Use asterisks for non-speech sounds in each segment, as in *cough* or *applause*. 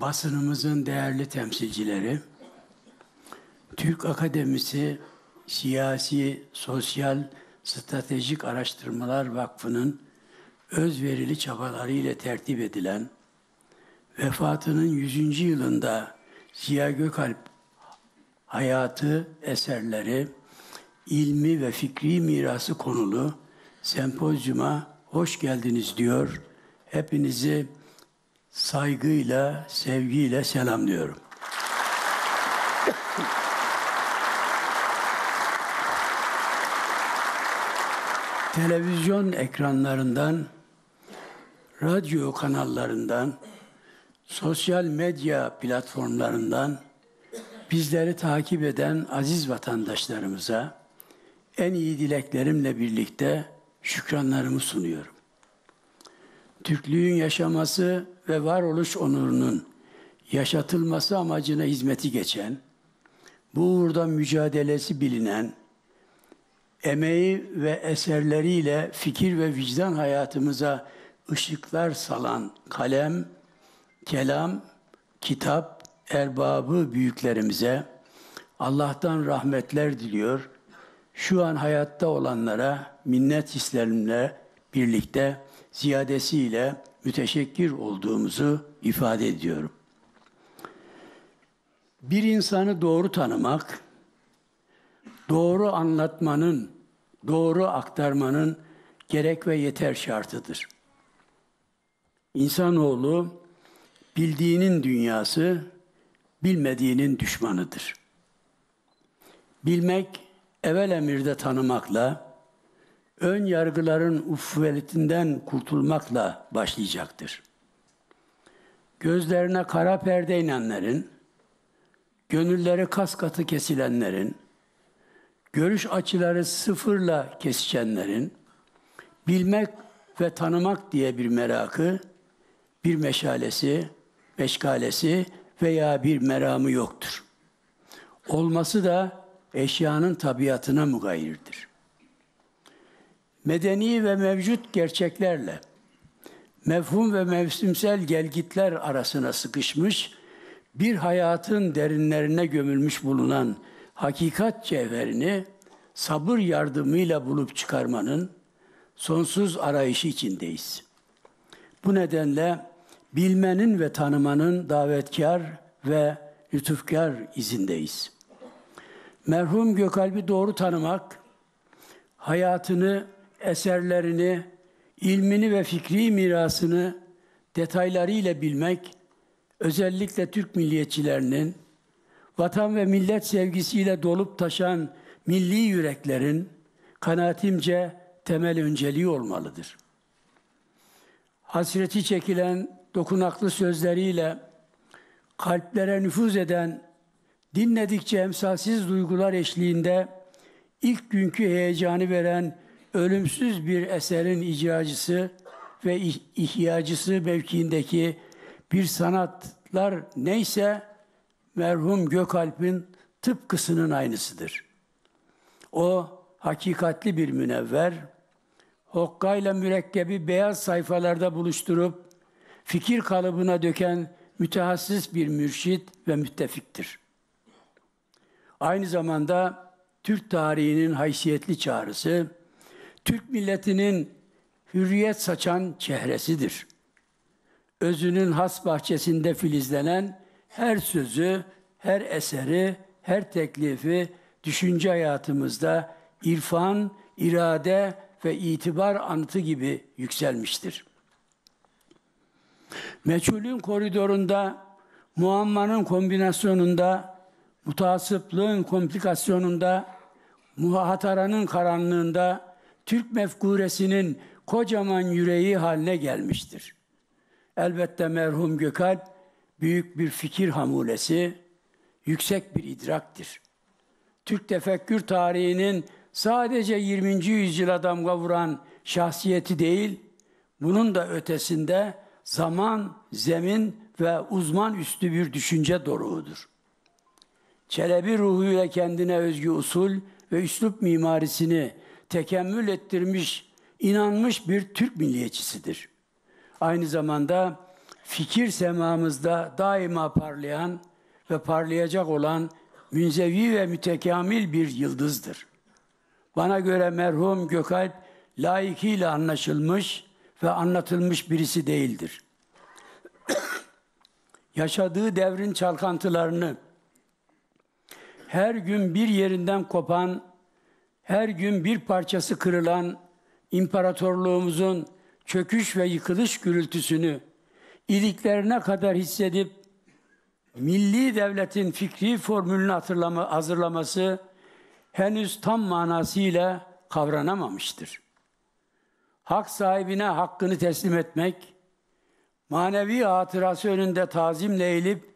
basınımızın değerli temsilcileri, Türk Akademisi Siyasi, Sosyal, Stratejik Araştırmalar Vakfı'nın özverili çabaları ile tertip edilen, vefatının 100. yılında Ziya Gökalp hayatı, eserleri, ilmi ve fikri mirası konulu sempozyuma hoş geldiniz diyor. Hepinizi saygıyla, sevgiyle selamlıyorum. Televizyon ekranlarından, radyo kanallarından, sosyal medya platformlarından bizleri takip eden aziz vatandaşlarımıza en iyi dileklerimle birlikte şükranlarımı sunuyorum. Türklüğün yaşaması ve varoluş onurunun yaşatılması amacına hizmeti geçen, bu uğurda mücadelesi bilinen, emeği ve eserleriyle fikir ve vicdan hayatımıza ışıklar salan kalem, kelam, kitap, erbabı büyüklerimize Allah'tan rahmetler diliyor. Şu an hayatta olanlara minnet hislerimle birlikte ziyadesiyle müteşekkir olduğumuzu ifade ediyorum. Bir insanı doğru tanımak, doğru anlatmanın, doğru aktarmanın gerek ve yeter şartıdır. İnsanoğlu bildiğinin dünyası, bilmediğinin düşmanıdır. Bilmek evvel emirde tanımakla, ön yargıların ufvetinden kurtulmakla başlayacaktır. Gözlerine kara perde inenlerin, gönülleri kas katı kesilenlerin, görüş açıları sıfırla kesişenlerin, bilmek ve tanımak diye bir merakı, bir meşalesi, meşgalesi veya bir meramı yoktur. Olması da eşyanın tabiatına mugayirdir.'' medeni ve mevcut gerçeklerle mefhum ve mevsimsel gelgitler arasına sıkışmış, bir hayatın derinlerine gömülmüş bulunan hakikat cevherini sabır yardımıyla bulup çıkarmanın sonsuz arayışı içindeyiz. Bu nedenle bilmenin ve tanımanın davetkar ve lütufkar izindeyiz. Merhum Gökalp'i doğru tanımak, hayatını eserlerini, ilmini ve fikri mirasını detaylarıyla bilmek, özellikle Türk milliyetçilerinin, vatan ve millet sevgisiyle dolup taşan milli yüreklerin kanaatimce temel önceliği olmalıdır. Hasreti çekilen dokunaklı sözleriyle kalplere nüfuz eden, dinledikçe emsalsiz duygular eşliğinde ilk günkü heyecanı veren ölümsüz bir eserin icracısı ve ihyacısı mevkiindeki bir sanatlar neyse merhum Gökalp'in tıpkısının aynısıdır. O hakikatli bir münevver, hokkayla mürekkebi beyaz sayfalarda buluşturup fikir kalıbına döken mütehassıs bir mürşit ve müttefiktir. Aynı zamanda Türk tarihinin haysiyetli çağrısı, Türk milletinin hürriyet saçan çehresidir. Özünün has bahçesinde filizlenen her sözü, her eseri, her teklifi düşünce hayatımızda irfan, irade ve itibar anıtı gibi yükselmiştir. Meçhulün koridorunda, muammanın kombinasyonunda, mutasıplığın komplikasyonunda, muhataranın karanlığında, Türk mefkuresinin kocaman yüreği haline gelmiştir. Elbette merhum Gökalp büyük bir fikir hamulesi, yüksek bir idraktır. Türk tefekkür tarihinin sadece 20. yüzyıla damga vuran şahsiyeti değil, bunun da ötesinde zaman, zemin ve uzman üstü bir düşünce doruğudur. Çelebi ruhuyla kendine özgü usul ve üslup mimarisini tekemmül ettirmiş, inanmış bir Türk milliyetçisidir. Aynı zamanda fikir semamızda daima parlayan ve parlayacak olan münzevi ve mütekamil bir yıldızdır. Bana göre merhum Gökalp layıkıyla anlaşılmış ve anlatılmış birisi değildir. *coughs* Yaşadığı devrin çalkantılarını her gün bir yerinden kopan her gün bir parçası kırılan imparatorluğumuzun çöküş ve yıkılış gürültüsünü iliklerine kadar hissedip milli devletin fikri formülünü hatırlama, hazırlaması henüz tam manasıyla kavranamamıştır. Hak sahibine hakkını teslim etmek, manevi hatırası önünde tazimle eğilip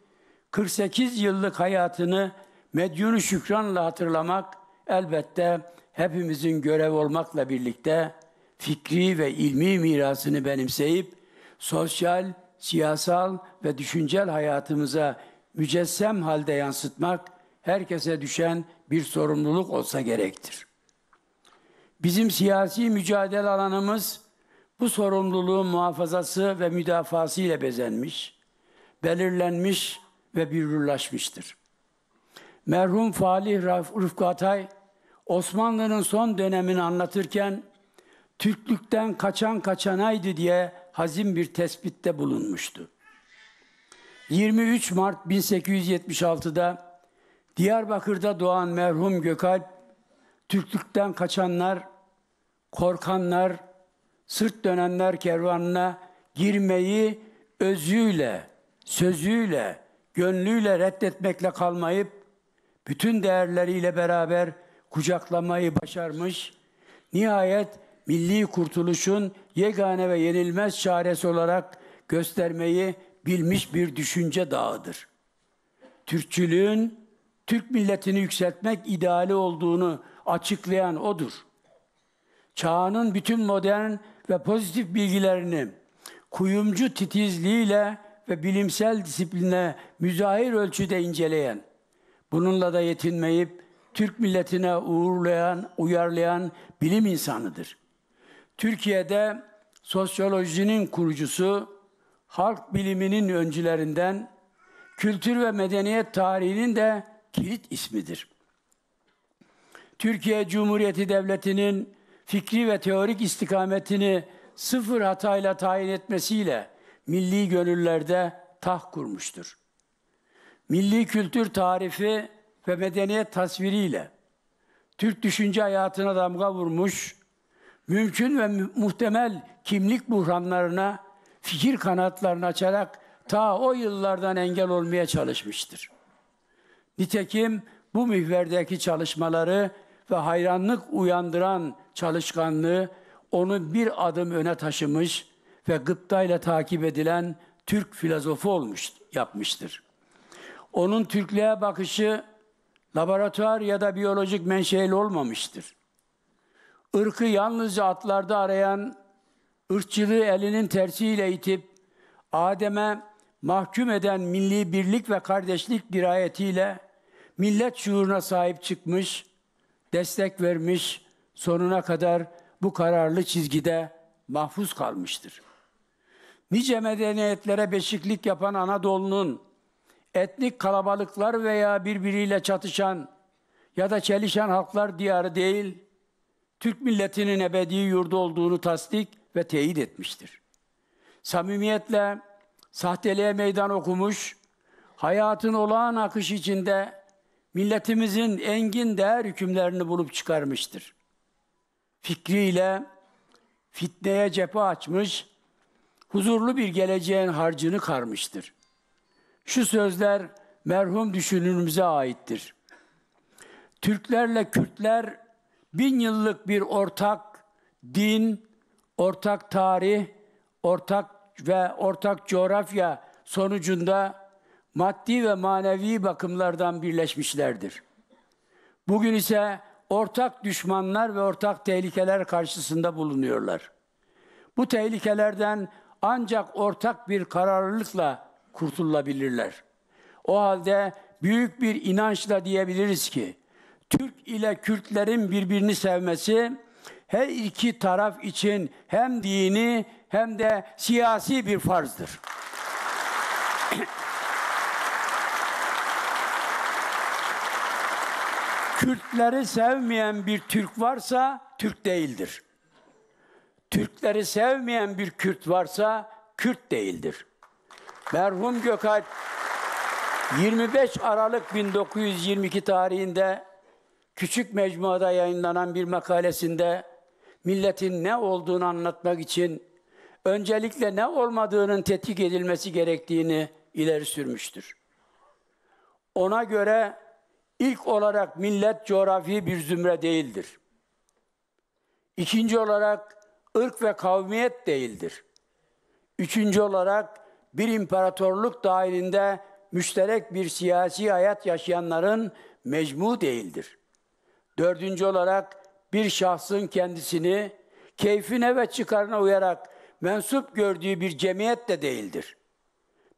48 yıllık hayatını medyunu şükranla hatırlamak elbette hepimizin görev olmakla birlikte fikri ve ilmi mirasını benimseyip sosyal, siyasal ve düşüncel hayatımıza mücessem halde yansıtmak herkese düşen bir sorumluluk olsa gerektir. Bizim siyasi mücadele alanımız bu sorumluluğun muhafazası ve müdafası ile bezenmiş, belirlenmiş ve bürürlaşmıştır. Merhum Falih Rıfkı Atay Osmanlı'nın son dönemini anlatırken Türklükten kaçan kaçanaydı diye hazin bir tespitte bulunmuştu. 23 Mart 1876'da Diyarbakır'da doğan merhum Gökalp, Türklükten kaçanlar, korkanlar, sırt dönenler kervanına girmeyi özüyle, sözüyle, gönlüyle reddetmekle kalmayıp bütün değerleriyle beraber kucaklamayı başarmış, nihayet milli kurtuluşun yegane ve yenilmez çaresi olarak göstermeyi bilmiş bir düşünce dağıdır. Türkçülüğün Türk milletini yükseltmek ideali olduğunu açıklayan odur. Çağının bütün modern ve pozitif bilgilerini kuyumcu titizliğiyle ve bilimsel disipline müzahir ölçüde inceleyen, bununla da yetinmeyip Türk milletine uğurlayan, uyarlayan bilim insanıdır. Türkiye'de sosyolojinin kurucusu, halk biliminin öncülerinden, kültür ve medeniyet tarihinin de kilit ismidir. Türkiye Cumhuriyeti Devleti'nin fikri ve teorik istikametini sıfır hatayla tayin etmesiyle milli gönüllerde taht kurmuştur. Milli kültür tarifi ve medeniyet tasviriyle Türk düşünce hayatına damga vurmuş, mümkün ve muhtemel kimlik buhranlarına, fikir kanatlarını açarak ta o yıllardan engel olmaya çalışmıştır. Nitekim bu mihverdeki çalışmaları ve hayranlık uyandıran çalışkanlığı onu bir adım öne taşımış ve gıptayla takip edilen Türk filozofu olmuş yapmıştır. Onun Türklüğe bakışı laboratuvar ya da biyolojik menşeli olmamıştır. Irkı yalnızca atlarda arayan, ırkçılığı elinin tersiyle itip, Adem'e mahkum eden milli birlik ve kardeşlik dirayetiyle millet şuuruna sahip çıkmış, destek vermiş, sonuna kadar bu kararlı çizgide mahfuz kalmıştır. Nice medeniyetlere beşiklik yapan Anadolu'nun etnik kalabalıklar veya birbiriyle çatışan ya da çelişen halklar diyarı değil, Türk milletinin ebedi yurdu olduğunu tasdik ve teyit etmiştir. Samimiyetle sahteliğe meydan okumuş, hayatın olağan akış içinde milletimizin engin değer hükümlerini bulup çıkarmıştır. Fikriyle fitneye cephe açmış, huzurlu bir geleceğin harcını karmıştır.'' Şu sözler merhum düşünürümüze aittir. Türklerle Kürtler bin yıllık bir ortak din, ortak tarih, ortak ve ortak coğrafya sonucunda maddi ve manevi bakımlardan birleşmişlerdir. Bugün ise ortak düşmanlar ve ortak tehlikeler karşısında bulunuyorlar. Bu tehlikelerden ancak ortak bir kararlılıkla kurtulabilirler. O halde büyük bir inançla diyebiliriz ki Türk ile Kürtlerin birbirini sevmesi her iki taraf için hem dini hem de siyasi bir farzdır. Kürtleri sevmeyen bir Türk varsa Türk değildir. Türkleri sevmeyen bir Kürt varsa Kürt değildir. Merhum Gökalp 25 Aralık 1922 tarihinde Küçük Mecmua'da yayınlanan bir makalesinde milletin ne olduğunu anlatmak için öncelikle ne olmadığının tetkik edilmesi gerektiğini ileri sürmüştür. Ona göre ilk olarak millet coğrafi bir zümre değildir. İkinci olarak ırk ve kavmiyet değildir. Üçüncü olarak bir imparatorluk dahilinde müşterek bir siyasi hayat yaşayanların mecmu değildir. Dördüncü olarak bir şahsın kendisini keyfine ve çıkarına uyarak mensup gördüğü bir cemiyet de değildir.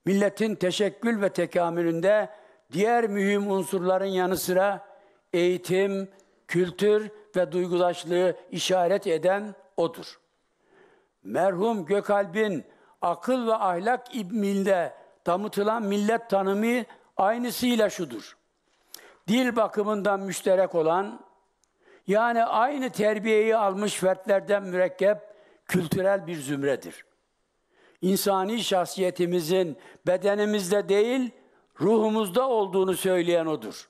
Milletin teşekkül ve tekamülünde diğer mühim unsurların yanı sıra eğitim, kültür ve duygudaşlığı işaret eden odur. Merhum Gökalp'in akıl ve ahlak ilminde damıtılan millet tanımı aynısıyla şudur. Dil bakımından müşterek olan, yani aynı terbiyeyi almış fertlerden mürekkep kültürel bir zümredir. İnsani şahsiyetimizin bedenimizde değil, ruhumuzda olduğunu söyleyen odur.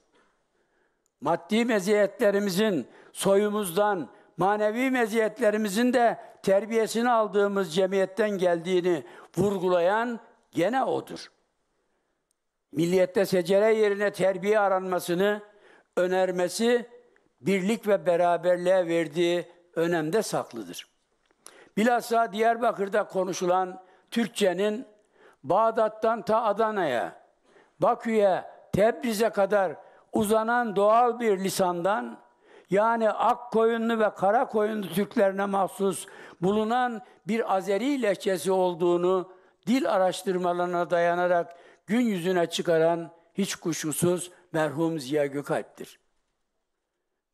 Maddi meziyetlerimizin soyumuzdan, manevi meziyetlerimizin de terbiyesini aldığımız cemiyetten geldiğini vurgulayan gene odur. Milliyette secere yerine terbiye aranmasını önermesi birlik ve beraberliğe verdiği önemde saklıdır. Bilhassa Diyarbakır'da konuşulan Türkçenin Bağdat'tan ta Adana'ya, Bakü'ye, Tebriz'e kadar uzanan doğal bir lisandan yani ak koyunlu ve kara koyunlu Türklerine mahsus bulunan bir Azeri lehçesi olduğunu dil araştırmalarına dayanarak gün yüzüne çıkaran hiç kuşkusuz merhum Ziya Gökalp'tir.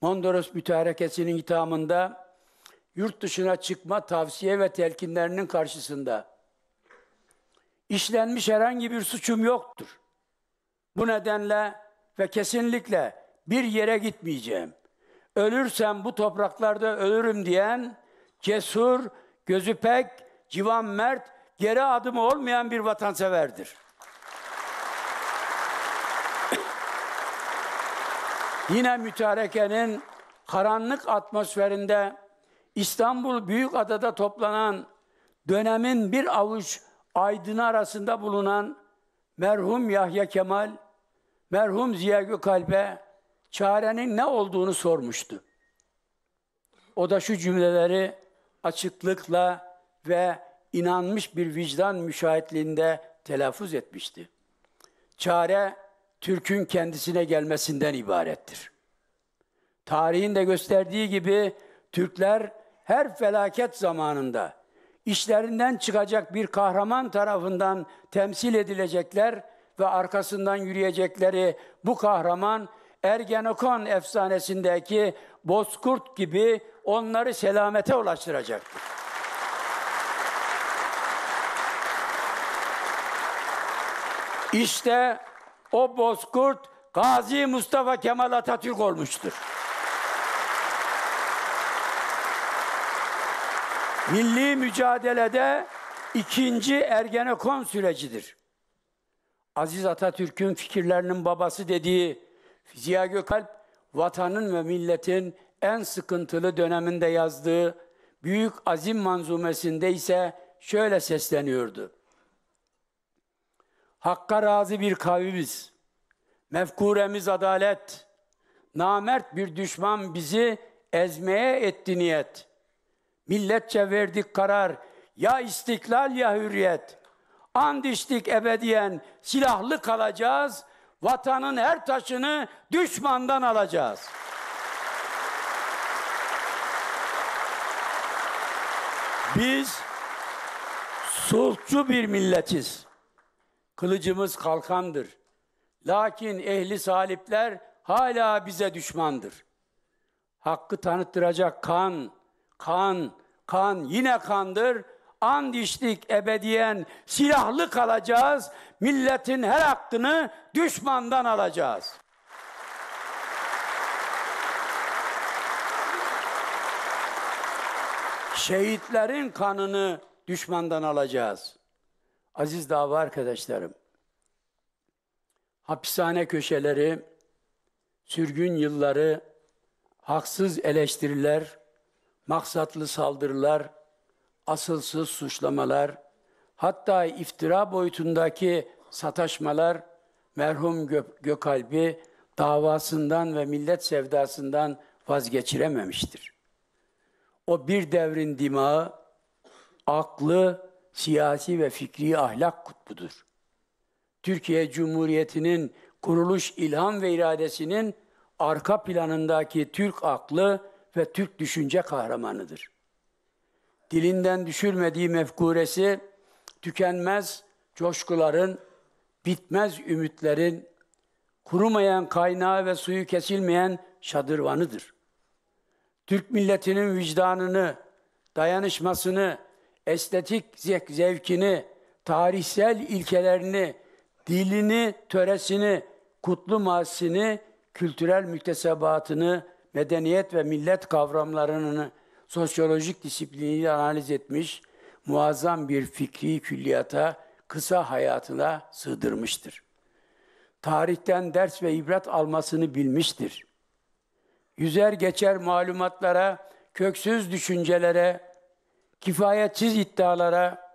Mondros Mütarekesi'nin hitamında yurt dışına çıkma tavsiye ve telkinlerinin karşısında işlenmiş herhangi bir suçum yoktur. Bu nedenle ve kesinlikle bir yere gitmeyeceğim ölürsem bu topraklarda ölürüm diyen cesur, gözü pek, civan mert, geri adımı olmayan bir vatanseverdir. *coughs* Yine mütarekenin karanlık atmosferinde İstanbul Büyükada'da toplanan dönemin bir avuç aydın arasında bulunan merhum Yahya Kemal, merhum Ziya Gökalp'e çarenin ne olduğunu sormuştu. O da şu cümleleri açıklıkla ve inanmış bir vicdan müşahitliğinde telaffuz etmişti. Çare Türk'ün kendisine gelmesinden ibarettir. Tarihin de gösterdiği gibi Türkler her felaket zamanında işlerinden çıkacak bir kahraman tarafından temsil edilecekler ve arkasından yürüyecekleri bu kahraman Ergenekon efsanesindeki bozkurt gibi onları selamete ulaştıracaktır. İşte o bozkurt Gazi Mustafa Kemal Atatürk olmuştur. Milli mücadelede ikinci Ergenekon sürecidir. Aziz Atatürk'ün fikirlerinin babası dediği Ziya Gökalp vatanın ve milletin en sıkıntılı döneminde yazdığı Büyük Azim manzumesinde ise şöyle sesleniyordu. Hakka razı bir kavimiz, mefkuremiz adalet, namert bir düşman bizi ezmeye etti niyet. Milletçe verdik karar, ya istiklal ya hürriyet. And içtik ebediyen, silahlı kalacağız, vatanın her taşını düşmandan alacağız. Biz sulhçu bir milletiz. Kılıcımız kalkandır. Lakin ehli salipler hala bize düşmandır. Hakkı tanıttıracak kan, kan, kan yine kandır and içtik ebediyen silahlı kalacağız. Milletin her hakkını düşmandan alacağız. Şehitlerin kanını düşmandan alacağız. Aziz dava arkadaşlarım. Hapishane köşeleri, sürgün yılları, haksız eleştiriler, maksatlı saldırılar, asılsız suçlamalar, hatta iftira boyutundaki sataşmalar merhum Gö Gökalp'i davasından ve millet sevdasından vazgeçirememiştir. O bir devrin dimağı, aklı, siyasi ve fikri ahlak kutbudur. Türkiye Cumhuriyeti'nin kuruluş ilham ve iradesinin arka planındaki Türk aklı ve Türk düşünce kahramanıdır dilinden düşürmediği mefkuresi, tükenmez coşkuların, bitmez ümitlerin, kurumayan kaynağı ve suyu kesilmeyen şadırvanıdır. Türk milletinin vicdanını, dayanışmasını, estetik zevkini, tarihsel ilkelerini, dilini, töresini, kutlu mazisini, kültürel müktesebatını, medeniyet ve millet kavramlarını sosyolojik disipliniyle analiz etmiş, muazzam bir fikri külliyata, kısa hayatına sığdırmıştır. Tarihten ders ve ibret almasını bilmiştir. Yüzer geçer malumatlara, köksüz düşüncelere, kifayetsiz iddialara,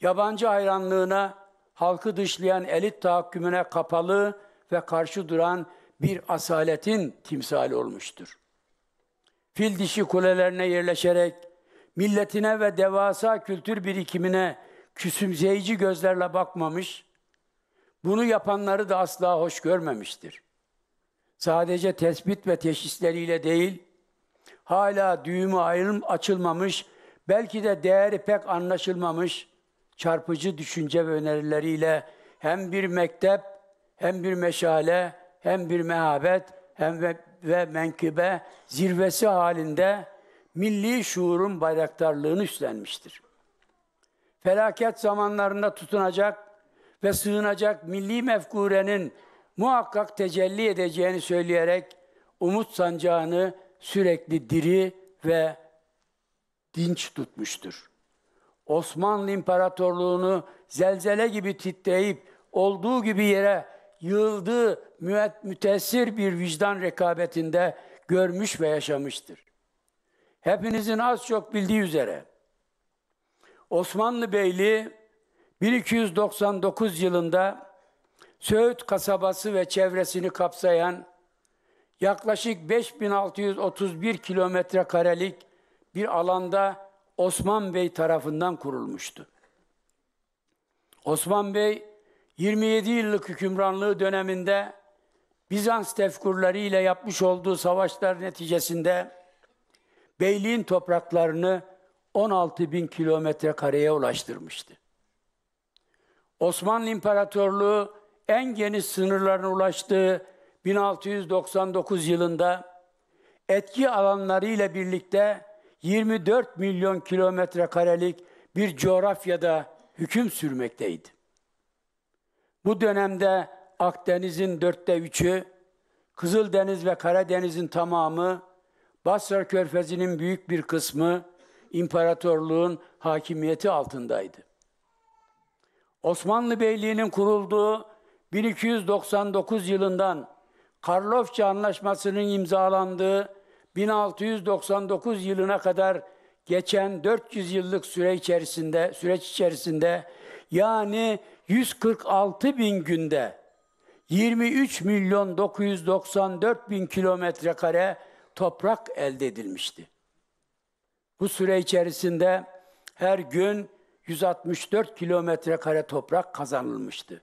yabancı hayranlığına, halkı dışlayan elit tahakkümüne kapalı ve karşı duran bir asaletin timsali olmuştur fil dişi kulelerine yerleşerek milletine ve devasa kültür birikimine küsümseyici gözlerle bakmamış, bunu yapanları da asla hoş görmemiştir. Sadece tespit ve teşhisleriyle değil, hala düğümü ayrım açılmamış, belki de değeri pek anlaşılmamış, çarpıcı düşünce ve önerileriyle hem bir mektep, hem bir meşale, hem bir mehabet, hem ve menkıbe zirvesi halinde milli şuurun bayraktarlığını üstlenmiştir. Felaket zamanlarında tutunacak ve sığınacak milli mefkurenin muhakkak tecelli edeceğini söyleyerek umut sancağını sürekli diri ve dinç tutmuştur. Osmanlı İmparatorluğunu zelzele gibi titreyip olduğu gibi yere yığıldığı mütesir bir vicdan rekabetinde görmüş ve yaşamıştır. Hepinizin az çok bildiği üzere Osmanlı Beyliği 1299 yılında Söğüt kasabası ve çevresini kapsayan yaklaşık 5631 kilometre karelik bir alanda Osman Bey tarafından kurulmuştu. Osman Bey 27 yıllık hükümranlığı döneminde Bizans tefkurları ile yapmış olduğu savaşlar neticesinde beyliğin topraklarını 16 bin kilometre kareye ulaştırmıştı. Osmanlı İmparatorluğu en geniş sınırlarına ulaştığı 1699 yılında etki alanları ile birlikte 24 milyon kilometre karelik bir coğrafyada hüküm sürmekteydi. Bu dönemde Akdeniz'in dörtte üçü, Kızıldeniz ve Karadeniz'in tamamı, Basra Körfezi'nin büyük bir kısmı imparatorluğun hakimiyeti altındaydı. Osmanlı Beyliği'nin kurulduğu 1299 yılından Karlofça Anlaşması'nın imzalandığı 1699 yılına kadar geçen 400 yıllık süre içerisinde süreç içerisinde yani 146 bin günde 23 milyon 994 bin kilometre kare toprak elde edilmişti. Bu süre içerisinde her gün 164 kilometre kare toprak kazanılmıştı.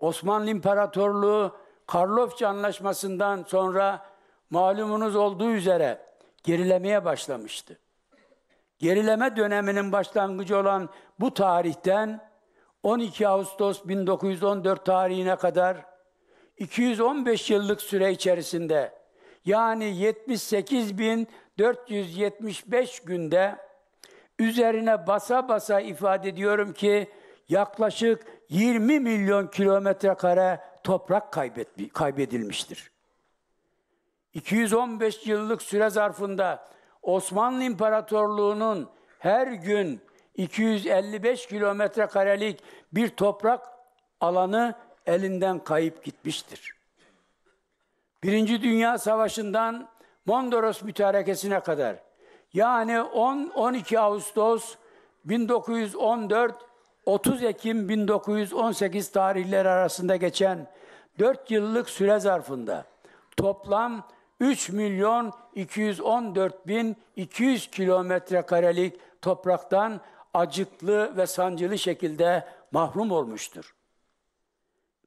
Osmanlı İmparatorluğu Karlofça Anlaşması'ndan sonra malumunuz olduğu üzere gerilemeye başlamıştı. Gerileme döneminin başlangıcı olan bu tarihten 12 Ağustos 1914 tarihine kadar 215 yıllık süre içerisinde yani 78.475 günde üzerine basa basa ifade ediyorum ki yaklaşık 20 milyon kilometre kare toprak kaybedilmiştir. 215 yıllık süre zarfında Osmanlı İmparatorluğu'nun her gün 255 kilometre karelik bir toprak alanı elinden kayıp gitmiştir. Birinci Dünya Savaşı'ndan Mondros Mütarekesi'ne kadar yani 10-12 Ağustos 1914 30 Ekim 1918 tarihleri arasında geçen 4 yıllık süre zarfında toplam 3 milyon 214 bin 200 kilometre karelik topraktan acıklı ve sancılı şekilde mahrum olmuştur.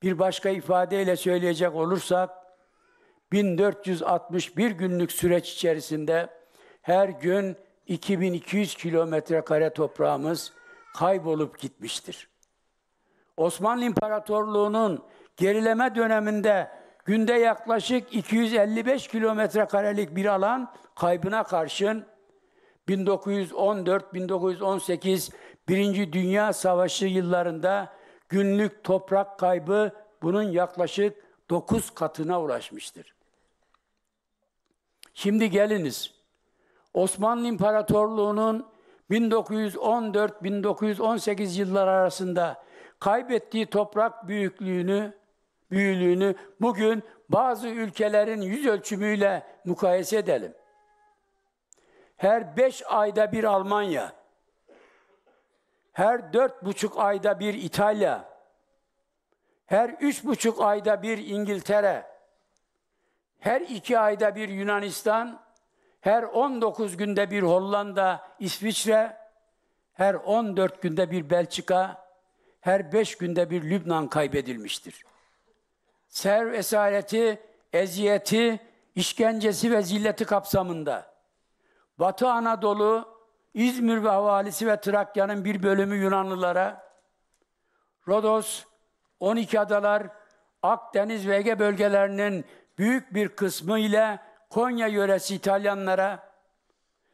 Bir başka ifadeyle söyleyecek olursak 1461 günlük süreç içerisinde her gün 2200 kilometre kare toprağımız kaybolup gitmiştir. Osmanlı İmparatorluğu'nun gerileme döneminde günde yaklaşık 255 kilometre karelik bir alan kaybına karşın 1914-1918 Birinci Dünya Savaşı yıllarında günlük toprak kaybı bunun yaklaşık 9 katına ulaşmıştır. Şimdi geliniz. Osmanlı İmparatorluğu'nun 1914-1918 yıllar arasında kaybettiği toprak büyüklüğünü, büyülüğünü bugün bazı ülkelerin yüz ölçümüyle mukayese edelim. Her beş ayda bir Almanya, her dört buçuk ayda bir İtalya, her üç buçuk ayda bir İngiltere, her iki ayda bir Yunanistan, her on dokuz günde bir Hollanda, İsviçre, her on dört günde bir Belçika, her beş günde bir Lübnan kaybedilmiştir. Serv esareti, eziyeti, işkencesi ve zilleti kapsamında Batı Anadolu, İzmir ve havalisi ve Trakya'nın bir bölümü Yunanlılara, Rodos, 12 adalar, Akdeniz ve Ege bölgelerinin büyük bir kısmı ile Konya yöresi İtalyanlara,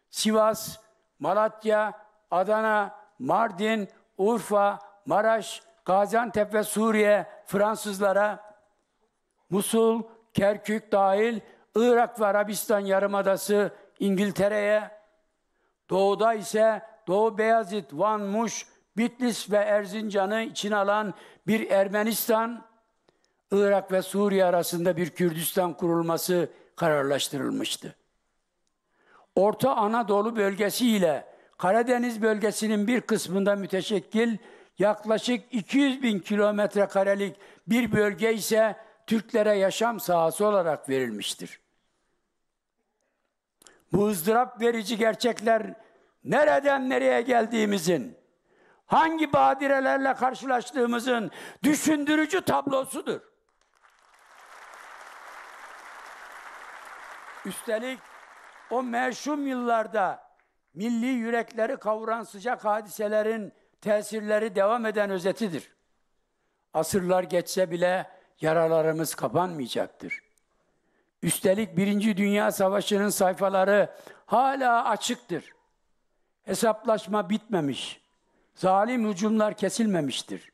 Sivas, Malatya, Adana, Mardin, Urfa, Maraş, Gaziantep ve Suriye Fransızlara, Musul, Kerkük dahil Irak ve Arabistan Yarımadası İngiltere'ye, doğuda ise Doğu Beyazıt, Van, Muş, Bitlis ve Erzincan'ı içine alan bir Ermenistan, Irak ve Suriye arasında bir Kürdistan kurulması kararlaştırılmıştı. Orta Anadolu bölgesi ile Karadeniz bölgesinin bir kısmında müteşekkil yaklaşık 200 bin kilometre karelik bir bölge ise Türklere yaşam sahası olarak verilmiştir bu ızdırap verici gerçekler nereden nereye geldiğimizin, hangi badirelerle karşılaştığımızın düşündürücü tablosudur. Üstelik o meşhum yıllarda milli yürekleri kavuran sıcak hadiselerin tesirleri devam eden özetidir. Asırlar geçse bile yaralarımız kapanmayacaktır. Üstelik Birinci Dünya Savaşı'nın sayfaları hala açıktır. Hesaplaşma bitmemiş. Zalim hücumlar kesilmemiştir.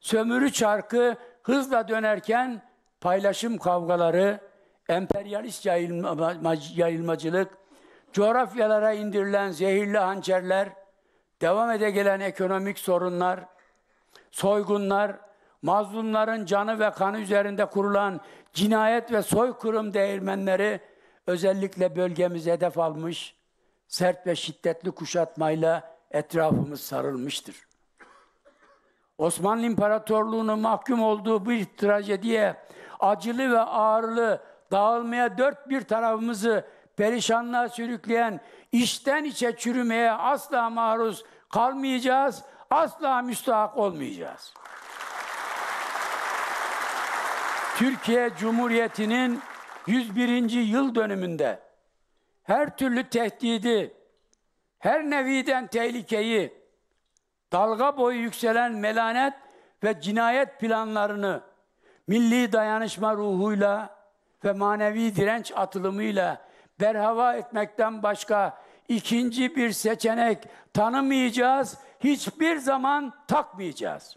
Sömürü çarkı hızla dönerken paylaşım kavgaları, emperyalist yayılma, yayılmacılık, coğrafyalara indirilen zehirli hançerler, devam ede gelen ekonomik sorunlar, soygunlar, mazlumların canı ve kanı üzerinde kurulan cinayet ve soykırım değirmenleri özellikle bölgemiz hedef almış, sert ve şiddetli kuşatmayla etrafımız sarılmıştır. Osmanlı İmparatorluğu'nun mahkum olduğu bir trajediye acılı ve ağırlı dağılmaya dört bir tarafımızı perişanlığa sürükleyen, içten içe çürümeye asla maruz kalmayacağız, asla müstahak olmayacağız.'' Türkiye Cumhuriyeti'nin 101. yıl dönümünde her türlü tehdidi, her neviden tehlikeyi, dalga boyu yükselen melanet ve cinayet planlarını milli dayanışma ruhuyla ve manevi direnç atılımıyla berhava etmekten başka ikinci bir seçenek tanımayacağız, hiçbir zaman takmayacağız.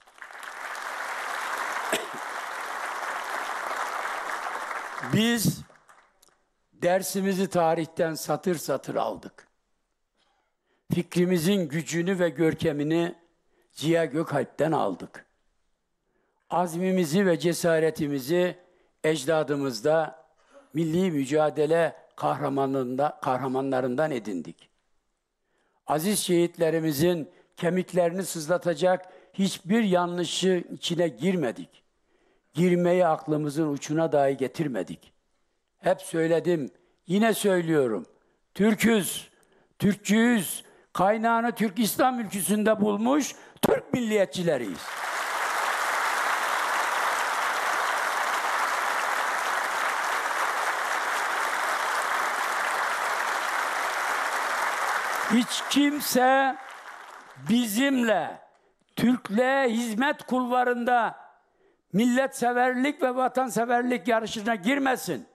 Biz dersimizi tarihten satır satır aldık. Fikrimizin gücünü ve görkemini Ziya Gökalp'ten aldık. Azmimizi ve cesaretimizi ecdadımızda milli mücadele kahramanında kahramanlarından edindik. Aziz şehitlerimizin kemiklerini sızlatacak hiçbir yanlışı içine girmedik girmeyi aklımızın uçuna dahi getirmedik. Hep söyledim, yine söylüyorum. Türküz, Türkçüyüz, kaynağını Türk İslam ülküsünde bulmuş Türk milliyetçileriyiz. Hiç kimse bizimle Türkle hizmet kulvarında milletseverlik ve vatanseverlik yarışına girmesin.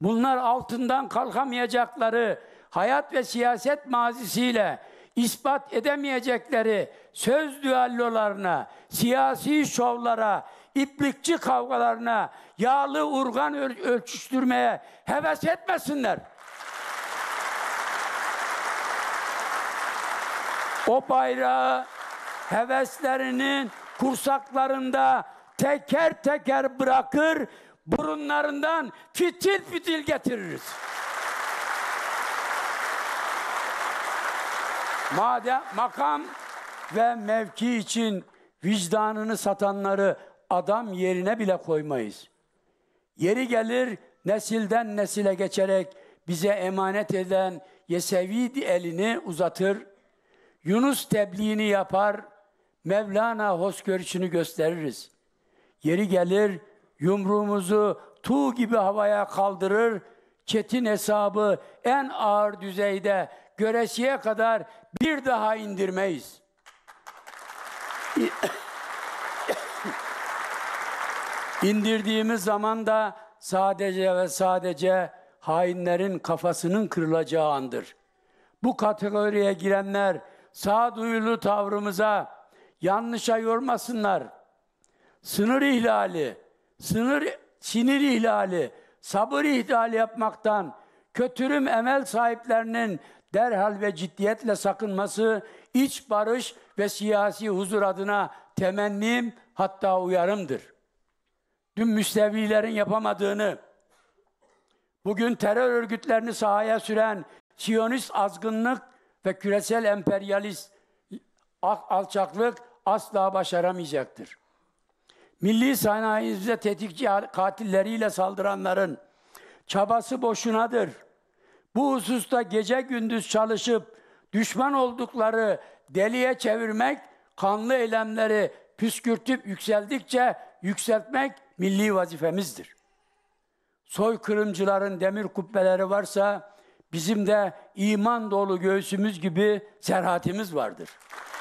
Bunlar altından kalkamayacakları hayat ve siyaset mazisiyle ispat edemeyecekleri söz düellolarına, siyasi şovlara, iplikçi kavgalarına, yağlı urgan öl ölçüştürmeye heves etmesinler. O bayrağı heveslerinin kursaklarında teker teker bırakır, burunlarından fitil fitil getiririz. Madem makam ve mevki için vicdanını satanları adam yerine bile koymayız. Yeri gelir nesilden nesile geçerek bize emanet eden Yesevi elini uzatır, Yunus tebliğini yapar, Mevlana hoşgörüsünü gösteririz. Yeri gelir yumruğumuzu tuğ gibi havaya kaldırır, çetin hesabı en ağır düzeyde göresiye kadar bir daha indirmeyiz. *coughs* İndirdiğimiz zaman da sadece ve sadece hainlerin kafasının kırılacağı andır. Bu kategoriye girenler sağduyulu tavrımıza, yanlışa yormasınlar. Sınır ihlali, sınır sinir ihlali, sabır ihlali yapmaktan kötürüm emel sahiplerinin derhal ve ciddiyetle sakınması iç barış ve siyasi huzur adına temennim hatta uyarımdır. Dün müstevilerin yapamadığını, bugün terör örgütlerini sahaya süren Siyonist azgınlık ve küresel emperyalist alçaklık asla başaramayacaktır. Milli sanayimize tetikçi katilleriyle saldıranların çabası boşunadır. Bu hususta gece gündüz çalışıp düşman oldukları deliye çevirmek, kanlı eylemleri püskürtüp yükseldikçe yükseltmek milli vazifemizdir. Soykırımcıların demir kubbeleri varsa bizim de iman dolu göğsümüz gibi serhatimiz vardır.''